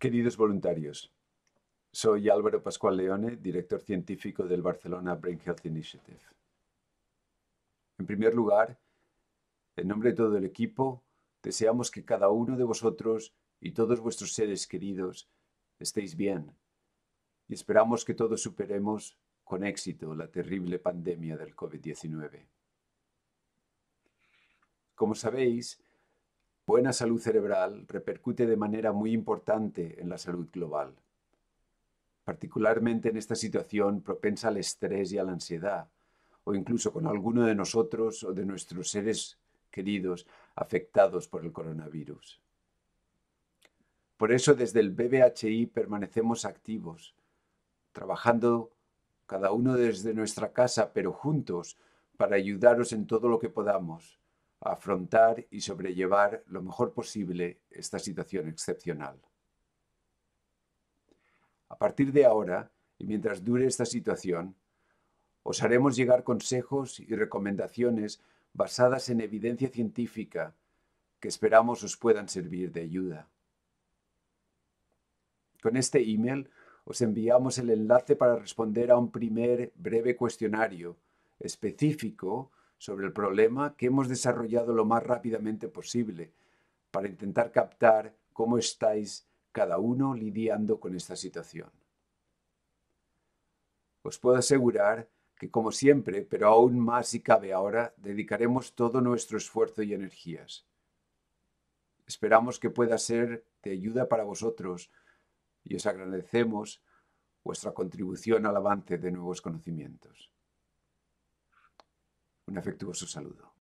Queridos voluntarios, soy Álvaro Pascual Leone, director científico del Barcelona Brain Health Initiative. En primer lugar, en nombre de todo el equipo, deseamos que cada uno de vosotros y todos vuestros seres queridos estéis bien y esperamos que todos superemos con éxito la terrible pandemia del COVID-19. Como sabéis, buena salud cerebral repercute de manera muy importante en la salud global, particularmente en esta situación propensa al estrés y a la ansiedad, o incluso con alguno de nosotros o de nuestros seres queridos afectados por el coronavirus. Por eso desde el BBHI permanecemos activos, trabajando cada uno desde nuestra casa, pero juntos, para ayudaros en todo lo que podamos afrontar y sobrellevar lo mejor posible esta situación excepcional. A partir de ahora, y mientras dure esta situación, os haremos llegar consejos y recomendaciones basadas en evidencia científica que esperamos os puedan servir de ayuda. Con este email os enviamos el enlace para responder a un primer breve cuestionario específico sobre el problema que hemos desarrollado lo más rápidamente posible para intentar captar cómo estáis cada uno lidiando con esta situación. Os puedo asegurar que como siempre, pero aún más si cabe ahora, dedicaremos todo nuestro esfuerzo y energías. Esperamos que pueda ser de ayuda para vosotros y os agradecemos vuestra contribución al avance de nuevos conocimientos. Un afectuoso saludo.